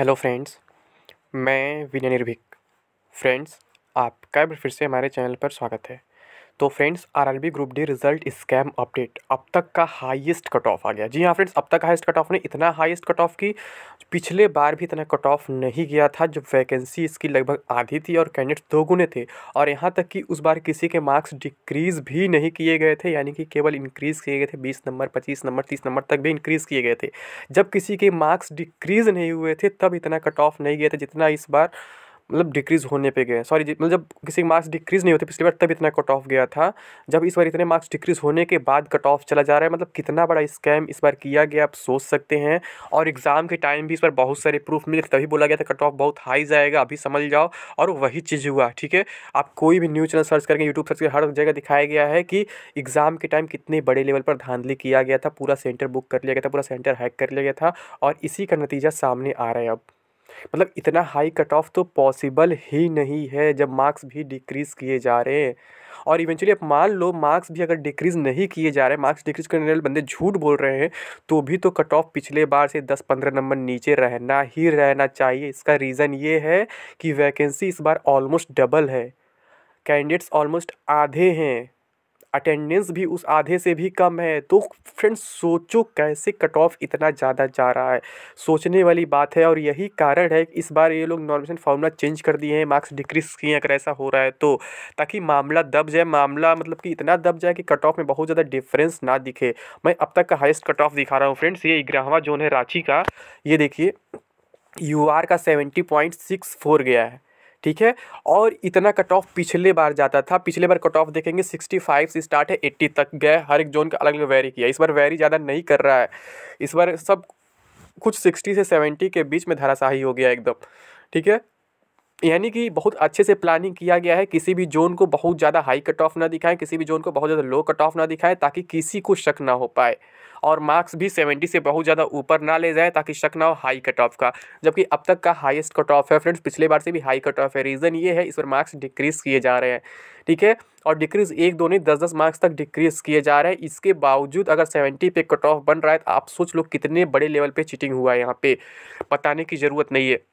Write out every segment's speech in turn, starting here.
hello friends मैं विनय निर्भिक friends आपका फिर से हमारे चैनल पर स्वागत है तो friends B group D result scam update अब तक का हाईएस्ट कट ऑफ आ गया जी हाँ फ्रेंड्स अब तक हाईएस्ट कट ऑफ ने इतना हाईएस्ट कट ऑफ की पिछले बार भी इतना कट ऑफ नहीं गया था जब वैकेंसी इसकी लगभग आधी थी और कैंडिडेट्स दो गुने थे और यहाँ तक कि उस बार किसी के मार्क्स डिक्रीज़ भी नहीं किए गए थे यानी कि केवल इंक्रीज़ किए गए थे बीस नंबर पच्चीस नंबर तीस नंबर तक भी इंक्रीज़ किए गए थे जब किसी के मार्क्स डिक्रीज़ नहीं हुए थे तब इतना कट ऑफ नहीं गया था जितना इस बार मतलब डिक्रीज़ होने पे गए सॉरी मतलब जब किसी मार्क्स डिक्रीज़ नहीं होते पिछली बार तब इतना कट ऑफ गया था जब इस बार इतने मार्क्स डिक्रीज़ होने के बाद कट ऑफ चला जा रहा है मतलब कितना बड़ा स्कैम इस बार किया गया आप सोच सकते हैं और एग्ज़ाम के टाइम भी इस बार बहुत सारे प्रूफ मिले तभी बोला गया था कट ऑफ बहुत हाई जाएगा अभी समझ जाओ और वही चीज़ हुआ ठीक है आप कोई भी न्यूज़ चैनल सर्च करके यूट्यूब सर्च करके हर जगह दिखाया गया है कि एग्ज़ाम के टाइम कितने बड़े लेवल पर धांधली किया गया था पूरा सेंटर बुक कर लिया गया था पूरा सेंटर हैक कर लिया गया था और इसी का नतीजा सामने आ रहा है अब मतलब इतना हाई कट ऑफ तो पॉसिबल ही नहीं है जब मार्क्स भी डिक्रीज़ किए जा रहे हैं और इवेंचुअली आप मान लो मार्क्स भी अगर डिक्रीज़ नहीं किए जा रहे मार्क्स डिक्रीज़ करने वाले बंदे झूठ बोल रहे हैं तो भी तो कट ऑफ पिछले बार से दस पंद्रह नंबर नीचे रहना ही रहना चाहिए इसका रीज़न ये है कि वैकेंसी इस बार ऑलमोस्ट डबल है कैंडिडेट्स ऑलमोस्ट आधे हैं अटेंडेंस भी उस आधे से भी कम है तो फ्रेंड्स सोचो कैसे कट ऑफ इतना ज़्यादा जा रहा है सोचने वाली बात है और यही कारण है इस बार ये लोग नॉर्मेशन फार्मूला चेंज कर दिए हैं मार्क्स डिक्रीज किए अगर ऐसा हो रहा है तो ताकि मामला दब जाए मामला मतलब कि इतना दब जाए कि कट ऑफ में बहुत ज़्यादा डिफरेंस ना दिखे मैं अब तक का हाइस्ट कट ऑफ दिखा रहा हूँ फ्रेंड्स ये ग्रहवा जोन है रांची का ये देखिए यू आर का सेवेंटी पॉइंट सिक्स फोर गया है ठीक है और इतना कट ऑफ पिछले बार जाता था पिछले बार कट ऑफ देखेंगे सिक्सटी फाइव से स्टार्ट है एट्टी तक गए हर एक जोन का अलग अलग वेरी किया इस बार वेरी ज़्यादा नहीं कर रहा है इस बार सब कुछ सिक्सटी से सेवेंटी के बीच में धराशाही हो गया एकदम ठीक है यानी कि बहुत अच्छे से प्लानिंग किया गया है किसी भी जोन को बहुत ज़्यादा हाई कट ऑफ ना दिखाएं किसी भी जोन को बहुत ज़्यादा लो कट ऑफ ना दिखाएं ताकि किसी को शक ना हो पाए और मार्क्स भी सेवेंटी से बहुत ज़्यादा ऊपर ना ले जाए ताकि शक ना हो हाई कट ऑफ का जबकि अब तक का हाईएस्ट कट ऑफ है फ्रेंड्स पिछले बार से भी हाई कट ऑफ है रीज़न ये है इस पर मार्क्स डिक्रीज़ किए जा रहे हैं ठीक है और डिक्रीज़ एक दो नहीं दस दस मार्क्स तक डिक्रीज़ किए जा रहे हैं इसके बावजूद अगर सेवेंटी पे कट ऑफ बन रहा है तो आप सोच लो कितने बड़े लेवल पे चीटिंग हुआ है यहाँ पर बताने की ज़रूरत नहीं है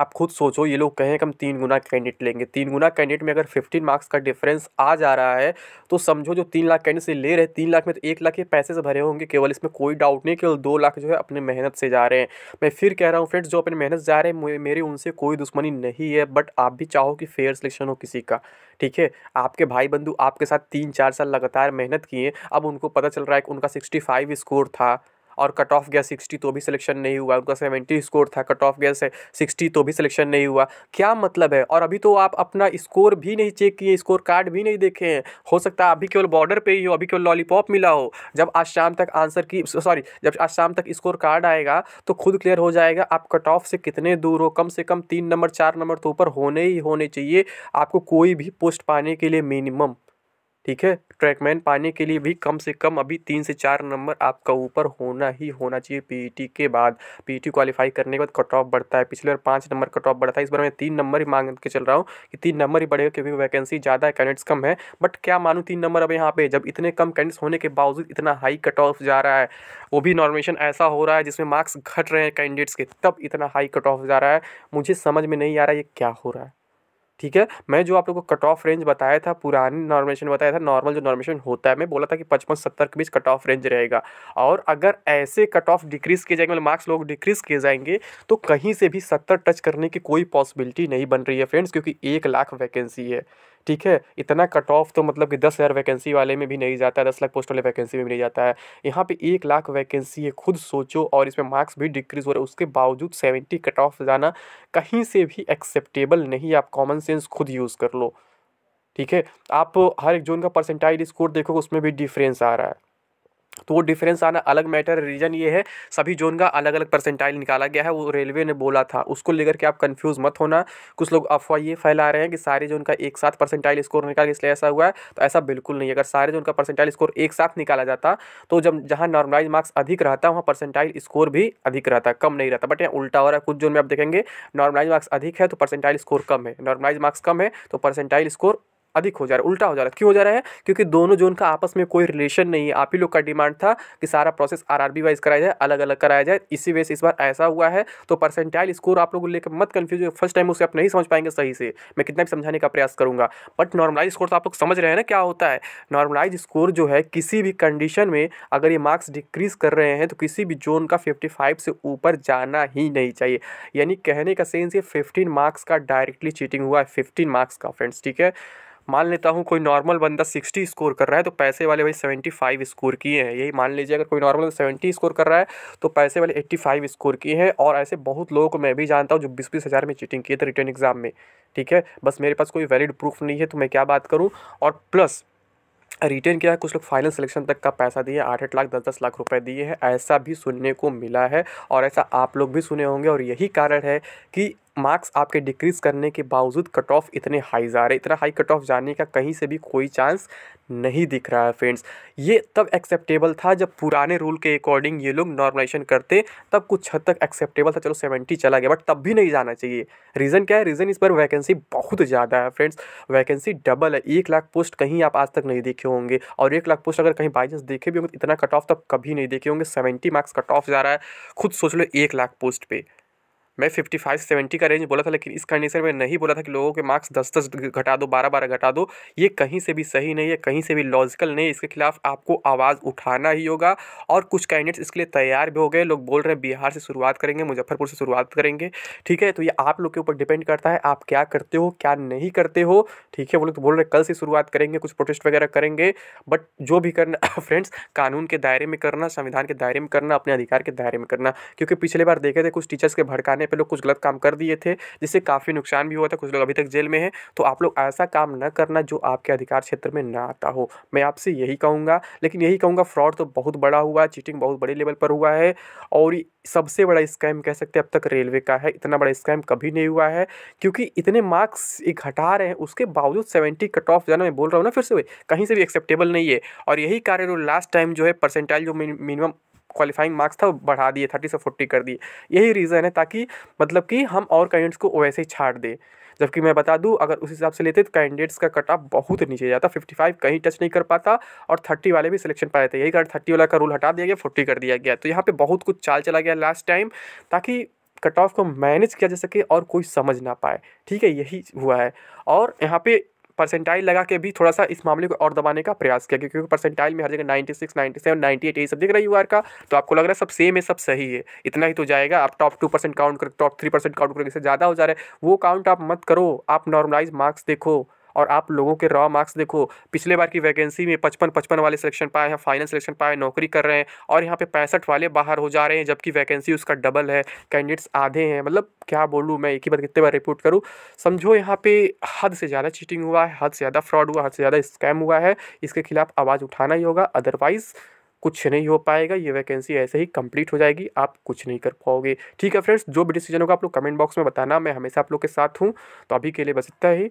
आप खुद सोचो ये लोग कहें कि हम तीन गुना कैंडिडेट लेंगे तीन गुना कैंडिडेट में अगर फिफ्टीन मार्क्स का डिफरेंस आ जा रहा है तो समझो जो तीन लाख कैंडिडेट से ले रहे हैं तीन लाख में तो एक लाख के पैसे से भरे होंगे केवल इसमें कोई डाउट नहीं केवल दो लाख जो है अपने मेहनत से जा रहे हैं मैं फिर कह रहा हूँ फ्रेंड्स जो अपने मेहनत जा रहे हैं मेरे उनसे कोई दुश्मनी नहीं है बट आप भी चाहो कि फेयर सिलेक्शन हो किसी का ठीक है आपके भाई बंधु आपके साथ तीन चार साल लगातार मेहनत किए अब उनको पता चल रहा है कि उनका सिक्सटी फाइव स्कोर था और कट ऑफ गया सिक्सटी तो भी सिलेक्शन नहीं हुआ उनका सेवेंटी स्कोर था कट ऑफ गया सिक्सटी तो भी सिलेक्शन नहीं हुआ क्या मतलब है और अभी तो आप अपना स्कोर भी नहीं चेक किए स्कोर कार्ड भी नहीं देखे हैं हो सकता है अभी केवल बॉर्डर पर ही हो अभी केवल लॉलीपॉप मिला हो जब आज शाम तक आंसर की सॉरी जब आज शाम तक स्कोर कार्ड आएगा तो खुद क्लियर हो जाएगा आप कट ऑफ से कितने दूर हो कम से कम तीन नंबर चार नंबर तो ऊपर होने ही होने चाहिए आपको कोई भी पोस्ट पाने के लिए मिनिमम ठीक है ट्रैकमैन पाने के लिए भी कम से कम अभी तीन से चार नंबर आपका ऊपर होना ही होना चाहिए पीटी के बाद पीटी क्वालिफाई करने के बाद कट ऑफ बढ़ता है पिछले बार पाँच नंबर कट ऑफ बढ़ता है इस बार मैं तीन नंबर ही मांग के चल रहा हूँ कि तीन नंबर ही बढ़ेगा क्योंकि वैकेंसी ज़्यादा है कैंडिडेट्स कम है बट क्या मानूँ तीन नंबर अब यहाँ पर जब इतने कम कैंडिडेट्स होने के बावजूद इतना हाई कट ऑफ जा रहा है वो भी नॉर्मेशन ऐसा हो रहा है जिसमें मार्क्स घट रहे हैं कैंडिडेट्स के तब इतना हाई कट ऑफ जा रहा है मुझे समझ में नहीं आ रहा ये क्या हो रहा है ठीक है मैं जो आप लोगों को कट ऑफ रेंज बताया था पुरानी नॉर्मेशन बताया था नॉर्मल जो नॉर्मेशन होता है मैं बोला था कि पचपन सत्तर के बीच कट ऑफ रेंज रहेगा और अगर ऐसे कट ऑफ डिक्रीज किए जाएंगे मतलब मार्क्स लोग डिक्रीज किए जाएंगे तो कहीं से भी सत्तर टच करने की कोई पॉसिबिलिटी नहीं बन रही है फ्रेंड्स क्योंकि एक लाख वैकेंसी है ठीक है इतना कट ऑफ तो मतलब कि दस हज़ार वैकेंसी वाले में भी नहीं जाता है दस लाख पोस्ट वाले वैकेंसी में भी नहीं जाता है यहाँ पे एक लाख वैकेंसी है खुद सोचो और इसमें मार्क्स भी डिक्रीज हो रहे उसके बावजूद सेवेंटी कट ऑफ जाना कहीं से भी एक्सेप्टेबल नहीं आप कॉमन सेंस खुद यूज़ कर लो ठीक है आप हर एक जोन का परसेंटाइज स्कोर देखोगे उसमें भी डिफरेंस आ रहा है तो वो डिफरेंस आना अलग मैटर रीज़न ये है सभी जोन का अलग अलग परसेंटाइल निकाला गया है वो रेलवे ने बोला था उसको लेकर के आप कंफ्यूज मत होना कुछ लोग अफवाह ये फैला रहे हैं कि सारे जोन का एक साथ परसेंटाइल स्कोर निकाल इसलिए ऐसा हुआ है तो ऐसा बिल्कुल नहीं अगर सारे जोन का परसेंटाइल स्कोर एक साथ निकाला जाता तो जब जहाँ नॉर्मलाइज मार्क्स अधिक रहता वहाँ परसेंटाइल स्कोर भी अधिक रहता कम नहीं रहता बट यहाँ उल्टा हो रहा है कुछ जोन में आप देखेंगे नॉर्मलाइज मार्क्स अधिक है तो परसेंटाइल स्कोर कम है नॉर्मलाइज मार्क्स कम है तो परसेंटाइल स्कोर अधिक हो जा रहा है उल्टा हो जा रहा है क्यों हो जा रहा है क्योंकि दोनों जोन का आपस में कोई रिलेशन नहीं है आप ही लोग का डिमांड था कि सारा प्रोसेस आरआरबी वाइज कराया जाए अलग अलग कराया जाए इसी वजह से इस बार ऐसा हुआ है तो परसेंटाइल स्कोर आप लोग लेकर मत कन्फ्यूज हो फर्स्ट टाइम उसे आप नहीं समझ पाएंगे सही से मैं कितना भी समझाने का प्रयास करूंगा बट नॉर्मलाइज स्कोर तो आप लोग समझ रहे हैं ना क्या होता है नॉर्मलाइज स्कोर जो है किसी भी कंडीशन में अगर ये मार्क्स डिक्रीज कर रहे हैं तो किसी भी जोन का फिफ्टी से ऊपर जाना ही नहीं चाहिए यानी कहने का सेंस ये फिफ्टीन मार्क्स का डायरेक्टली चीटिंग हुआ है फिफ्टीन मार्क्स का फ्रेंड्स ठीक है मान लेता हूँ कोई नॉर्मल बंदा सिक्सटी स्कोर कर रहा है तो पैसे वाले भाई सेवेंटी फाइव स्कोर किए हैं यही मान लीजिए अगर कोई नॉर्मल सेवेंटी स्कोर कर रहा है तो पैसे वाले एट्टी फाइव स्कोर किए हैं और ऐसे बहुत लोगों को मैं भी जानता हूँ जो बीस बीस हज़ार में चीटिंग किए थे रिटर्न एग्ज़ाम में ठीक है बस मेरे पास कोई वैलिड प्रूफ नहीं है तो मैं क्या बात करूँ और प्लस रिटर्न किया है कुछ लोग फाइनल सिलेक्शन तक का पैसा दिए आठ आठ लाख दस दस लाख रुपए दिए हैं ऐसा भी सुनने को मिला है और ऐसा आप लोग भी सुने होंगे और यही कारण है कि मार्क्स आपके डिक्रीज़ करने के बावजूद कट ऑफ इतने हाई जा रहे इतना हाई कट ऑफ जाने का कहीं से भी कोई चांस नहीं दिख रहा है फ्रेंड्स ये तब एक्सेप्टेबल था जब पुराने रूल के अकॉर्डिंग ये लोग नॉर्मलाइजेशन करते तब कुछ हद तक एक्सेप्टेबल था चलो सेवेंटी चला गया बट तब भी नहीं जाना चाहिए रीज़न क्या है रीज़न इस पर वैकेंसी बहुत ज़्यादा है फ्रेंड्स वैकेंसी डबल है एक लाख पोस्ट कहीं आप आज तक नहीं देखे होंगे और एक लाख पोस्ट अगर कहीं बाई चांस देखे भी होंगे तो इतना कट ऑफ तब कभी नहीं देखे होंगे सेवेंटी मार्क्स कट ऑफ जा रहा है खुद सोच लो एक लाख पोस्ट पर मैं फिफ्टी फाइव सेवेंटी का रेंज बोला था लेकिन इस कंडीशन में नहीं बोला था कि लोगों के मार्क्स दस दस घटा दो बारह बारह घटा दो ये कहीं से भी सही नहीं है कहीं से भी लॉजिकल नहीं है इसके खिलाफ आपको आवाज़ उठाना ही होगा और कुछ कैंडिडेट्स इसके लिए तैयार भी हो गए लोग बोल रहे हैं बिहार से शुरुआत करेंगे मुजफ्फरपुर से शुरुआत करेंगे ठीक है तो ये आप लोग के ऊपर डिपेंड करता है आप क्या करते हो क्या नहीं करते हो ठीक है वो लोग तो बोल रहे कल से शुरुआत करेंगे कुछ प्रोटेस्ट वगैरह करेंगे बट जो भी करना फ्रेंड्स कानून के दायरे में करना संविधान के दायरे में करना अपने अधिकार के दायरे में करना क्योंकि पिछले बार देखे थे कुछ टीचर्स के भड़काने लोग कुछ गलत काम कर दिए थे जिससे काफ़ी नुकसान भी हुआ था कुछ लोग अभी तक जेल में हैं तो आप लोग ऐसा काम न करना जो आपके अधिकार क्षेत्र में ना आता हो मैं आपसे यही कहूँगा लेकिन यही कहूँगा फ्रॉड तो बहुत बड़ा हुआ है चीटिंग बहुत बड़े लेवल पर हुआ है और सबसे बड़ा स्कैम कह सकते हैं अब तक रेलवे का है इतना बड़ा स्कैम कभी नहीं हुआ है क्योंकि इतने मार्क्स घटा रहे हैं उसके बावजूद सेवेंटी कट ऑफ जाना मैं बोल रहा हूँ ना फिर से कहीं से भी एक्सेप्टेबल नहीं है और यही कारण लास्ट टाइम जो है परसेंटाइल जो मिनिमम क्वालिफाइंग मार्क्स था वो बढ़ा दिए थर्टी से फोर्टी कर दिए यही रीज़न है ताकि मतलब कि हम और कैंडिडेट्स को वैसे ही छाट दें जबकि मैं बता दूं अगर उस हिसाब से लेते तो कैंडिडेट्स का कट ऑफ बहुत नीचे जाता 55 कहीं टच नहीं कर पाता और 30 वाले भी सिलेक्शन पाए जाते यही कारण 30 वाला का रूल हटा दिया गया 40 कर दिया गया तो यहाँ पे बहुत कुछ चाल चला गया लास्ट टाइम ताकि कट ऑफ को मैनेज किया जा सके और कोई समझ ना पाए ठीक है यही हुआ है और यहाँ पे परसेंटाइल लगा के भी थोड़ा सा इस मामले को और दबाने का प्रयास किया गया क्योंकि परसेंटाइल में हर जगह ninety six ninety seven ninety eight ये सब दिख रहा है यू का तो आपको लग रहा है सब सेम है सब सही है इतना ही तो जाएगा आप टॉप टू परसेंट काउंट कर टॉप थ्री परसेंट काउंट करके इससे ज़्यादा हो जा रहा है वो काउंट आप मत करो आप नॉर्मलाइज मार्क्स देखो और आप लोगों के रॉ मार्क्स देखो पिछले बार की वैकेंसी में पचपन पचपन वाले सिलेक्शन पाए हैं फाइनल सिलेक्शन पाए नौकरी कर रहे हैं और यहाँ पे पैंसठ वाले बाहर हो जा रहे हैं जबकि वैकेंसी उसका डबल है कैंडिडेट्स आधे हैं मतलब क्या बोलूँ मैं एक ही बार कितने बार रिपोर्ट करूँ समझो यहाँ पे हद से ज़्यादा चीटिंग हुआ है हद से ज़्यादा फ्रॉड हुआ हद से ज़्यादा स्कैम हुआ है इसके खिलाफ आवाज़ उठाना ही होगा अदरवाइज़ कुछ नहीं हो पाएगा ये वैकेंसी ऐसे ही कंप्लीट हो जाएगी आप कुछ नहीं कर पाओगे ठीक है फ्रेंड्स जो भी डिसीजन होगा आप लोग कमेंट बॉक्स में बताना मैं हमेशा आप लोग के साथ हूँ तो अभी के लिए बस इतना ही